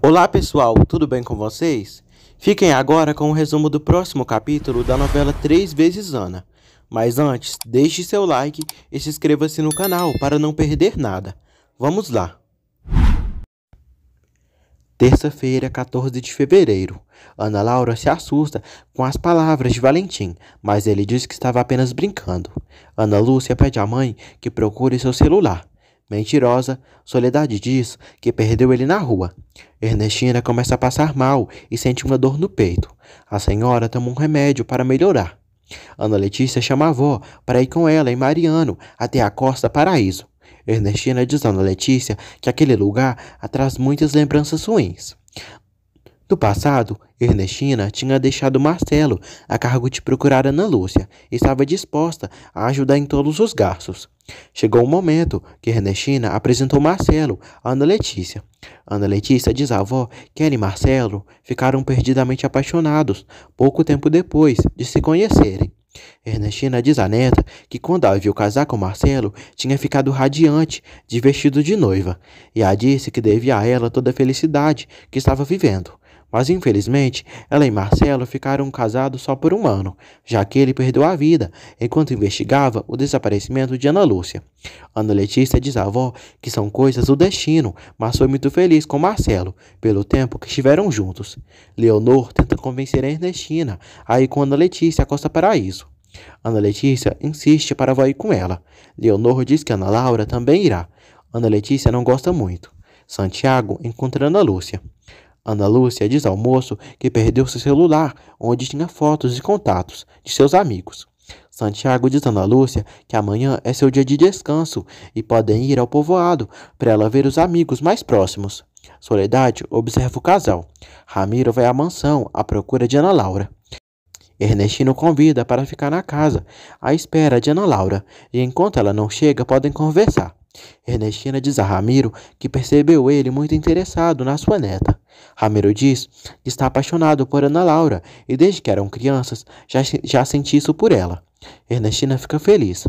Olá pessoal, tudo bem com vocês? Fiquem agora com o resumo do próximo capítulo da novela 3 vezes Ana. Mas antes, deixe seu like e se inscreva-se no canal para não perder nada. Vamos lá! Terça-feira, 14 de fevereiro. Ana Laura se assusta com as palavras de Valentim, mas ele diz que estava apenas brincando. Ana Lúcia pede à mãe que procure seu celular. Mentirosa, Soledade diz que perdeu ele na rua. Ernestina começa a passar mal e sente uma dor no peito. A senhora toma um remédio para melhorar. Ana Letícia chama a avó para ir com ela e Mariano até a Costa Paraíso. Ernestina diz a Ana Letícia que aquele lugar traz muitas lembranças ruins. No passado, Ernestina tinha deixado Marcelo a cargo de procurar Ana Lúcia e estava disposta a ajudar em todos os gastos. Chegou o um momento que Ernestina apresentou Marcelo a Ana Letícia. Ana Letícia diz à avó que ela e Marcelo ficaram perdidamente apaixonados pouco tempo depois de se conhecerem. Ernestina diz à neta que quando a viu casar com Marcelo, tinha ficado radiante, de vestido de noiva, e a disse que devia a ela toda a felicidade que estava vivendo. Mas infelizmente, ela e Marcelo ficaram casados só por um ano, já que ele perdeu a vida enquanto investigava o desaparecimento de Ana Lúcia. Ana Letícia diz à avó que são coisas do destino, mas foi muito feliz com Marcelo pelo tempo que estiveram juntos. Leonor tenta convencer a Ernestina a ir com Ana Letícia a Costa Paraíso. Ana Letícia insiste para a avó ir com ela. Leonor diz que Ana Laura também irá. Ana Letícia não gosta muito. Santiago encontra Ana Lúcia. Ana Lúcia diz ao moço que perdeu seu celular, onde tinha fotos e contatos de seus amigos. Santiago diz a Ana Lúcia que amanhã é seu dia de descanso e podem ir ao povoado para ela ver os amigos mais próximos. Soledade observa o casal. Ramiro vai à mansão à procura de Ana Laura. Ernestino convida para ficar na casa, à espera de Ana Laura, e enquanto ela não chega, podem conversar. Ernestina diz a Ramiro que percebeu ele muito interessado na sua neta. Ramiro diz que está apaixonado por Ana Laura e desde que eram crianças já, já senti isso por ela. Ernestina fica feliz.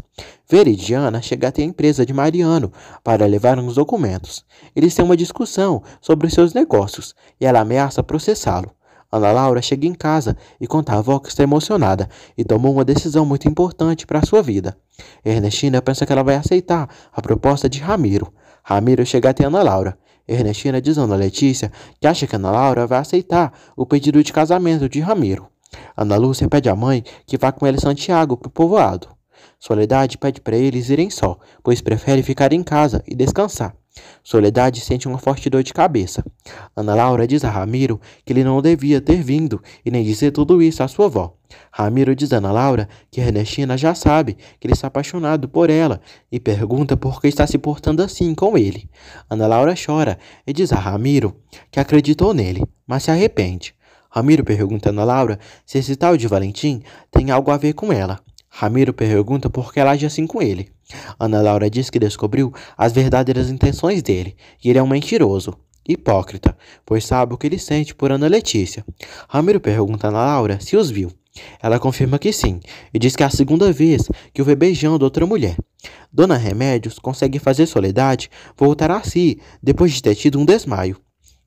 Veridiana chega até a empresa de Mariano para levar uns documentos. Eles têm uma discussão sobre os seus negócios e ela ameaça processá-lo. Ana Laura chega em casa e conta à avó que está emocionada e tomou uma decisão muito importante para sua vida. Ernestina pensa que ela vai aceitar a proposta de Ramiro. Ramiro chega até Ana Laura. Ernestina diz a Ana Letícia que acha que Ana Laura vai aceitar o pedido de casamento de Ramiro. Ana Lúcia pede à mãe que vá com ele Santiago para o povoado. Soledade pede para eles irem só, pois prefere ficar em casa e descansar. Soledade sente uma forte dor de cabeça. Ana Laura diz a Ramiro que ele não devia ter vindo e nem dizer tudo isso à sua avó. Ramiro diz a Ana Laura que Ernestina já sabe que ele está apaixonado por ela e pergunta por que está se portando assim com ele. Ana Laura chora e diz a Ramiro que acreditou nele, mas se arrepende. Ramiro pergunta a Ana Laura se esse tal de Valentim tem algo a ver com ela. Ramiro pergunta por que ela age assim com ele. Ana Laura diz que descobriu as verdadeiras intenções dele, e ele é um mentiroso, hipócrita, pois sabe o que ele sente por Ana Letícia. Ramiro pergunta a Ana Laura se os viu. Ela confirma que sim, e diz que é a segunda vez que o vê beijando outra mulher. Dona Remédios consegue fazer Soledade voltar a si depois de ter tido um desmaio.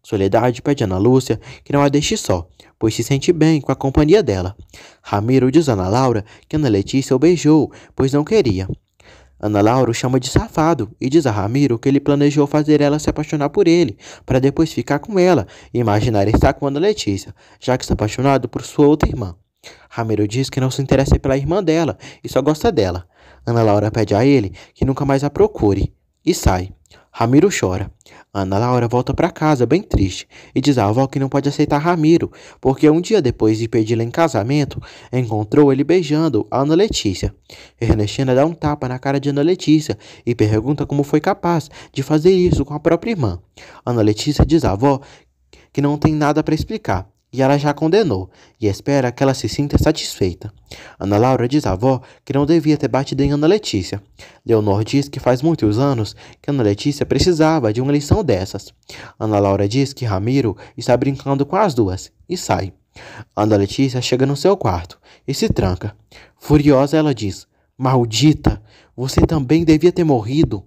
Soledade pede a Ana Lúcia que não a deixe só, pois se sente bem com a companhia dela. Ramiro diz a Ana Laura que Ana Letícia o beijou, pois não queria. Ana Laura o chama de safado e diz a Ramiro que ele planejou fazer ela se apaixonar por ele, para depois ficar com ela e imaginar estar com Ana Letícia, já que está apaixonado por sua outra irmã. Ramiro diz que não se interessa pela irmã dela e só gosta dela. Ana Laura pede a ele que nunca mais a procure e sai. Ramiro chora. Ana Laura volta para casa, bem triste, e diz à avó que não pode aceitar Ramiro, porque um dia depois de pedi-la em casamento, encontrou ele beijando Ana Letícia. Ernestina dá um tapa na cara de Ana Letícia e pergunta como foi capaz de fazer isso com a própria irmã. Ana Letícia diz à avó que não tem nada para explicar e ela já condenou, e espera que ela se sinta satisfeita. Ana Laura diz à avó que não devia ter batido em Ana Letícia. Leonor diz que faz muitos anos que Ana Letícia precisava de uma lição dessas. Ana Laura diz que Ramiro está brincando com as duas e sai. Ana Letícia chega no seu quarto e se tranca. Furiosa, ela diz: Maldita, você também devia ter morrido.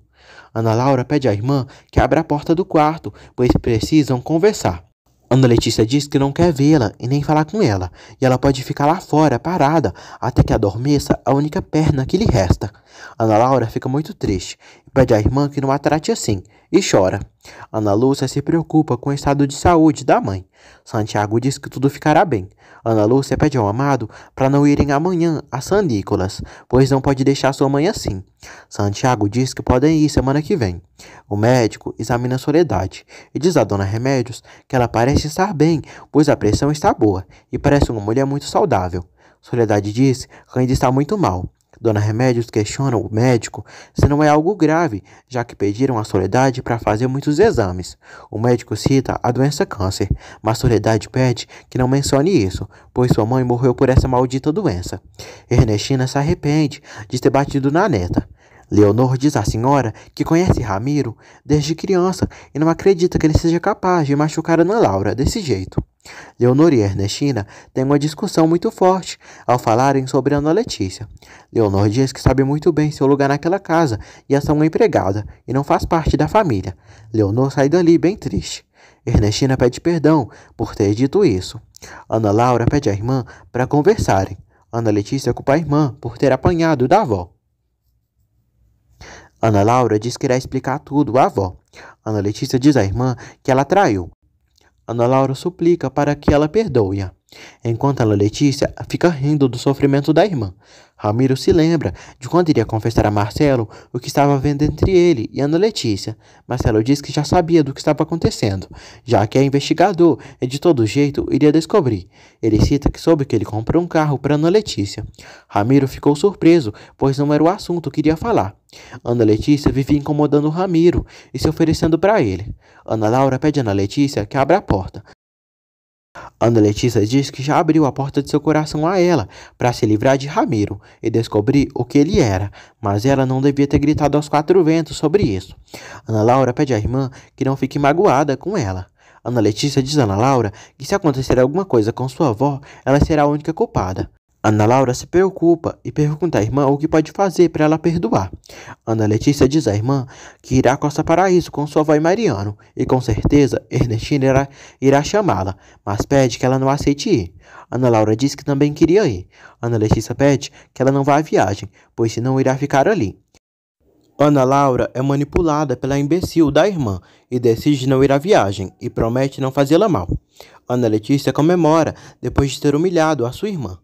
Ana Laura pede à irmã que abra a porta do quarto, pois precisam conversar. Ana Letícia diz que não quer vê-la e nem falar com ela, e ela pode ficar lá fora, parada, até que adormeça a única perna que lhe resta. Ana Laura fica muito triste e pede à irmã que não a trate assim e chora. Ana Lúcia se preocupa com o estado de saúde da mãe. Santiago diz que tudo ficará bem. Ana Lúcia pede ao amado para não irem amanhã a San Nicolas, pois não pode deixar sua mãe assim. Santiago diz que podem ir semana que vem. O médico examina Soledade e diz à dona Remédios que ela parece estar bem, pois a pressão está boa e parece uma mulher muito saudável. Soledade diz que ainda está muito mal, Dona Remédios questiona o médico se não é algo grave, já que pediram a Soledade para fazer muitos exames. O médico cita a doença câncer, mas Soledade pede que não mencione isso, pois sua mãe morreu por essa maldita doença. Ernestina se arrepende de ter batido na neta. Leonor diz à senhora que conhece Ramiro desde criança e não acredita que ele seja capaz de machucar Ana Laura desse jeito. Leonor e Ernestina têm uma discussão muito forte ao falarem sobre Ana Letícia. Leonor diz que sabe muito bem seu lugar naquela casa e é só uma empregada e não faz parte da família. Leonor sai dali bem triste. Ernestina pede perdão por ter dito isso. Ana Laura pede à irmã para conversarem. Ana Letícia culpa a irmã por ter apanhado da avó. Ana Laura diz que irá explicar tudo à avó. Ana Letícia diz à irmã que ela traiu Ana Laura suplica para que ela perdoe-a. Enquanto ela, Letícia, fica rindo do sofrimento da irmã. Ramiro se lembra de quando iria confessar a Marcelo o que estava havendo entre ele e Ana Letícia. Marcelo diz que já sabia do que estava acontecendo, já que é investigador e de todo jeito iria descobrir. Ele cita que soube que ele comprou um carro para Ana Letícia. Ramiro ficou surpreso, pois não era o assunto que iria falar. Ana Letícia vivia incomodando Ramiro e se oferecendo para ele. Ana Laura pede a Ana Letícia que abra a porta, Ana Letícia diz que já abriu a porta de seu coração a ela para se livrar de Ramiro e descobrir o que ele era, mas ela não devia ter gritado aos quatro ventos sobre isso. Ana Laura pede à irmã que não fique magoada com ela. Ana Letícia diz a Ana Laura que se acontecer alguma coisa com sua avó, ela será a única culpada. Ana Laura se preocupa e pergunta à irmã o que pode fazer para ela perdoar. Ana Letícia diz à irmã que irá à Costa Paraíso com sua avó e Mariano, e com certeza Ernestina irá, irá chamá-la, mas pede que ela não aceite ir. Ana Laura diz que também queria ir. Ana Letícia pede que ela não vá à viagem, pois senão irá ficar ali. Ana Laura é manipulada pela imbecil da irmã e decide não ir à viagem e promete não fazê-la mal. Ana Letícia comemora depois de ter humilhado a sua irmã.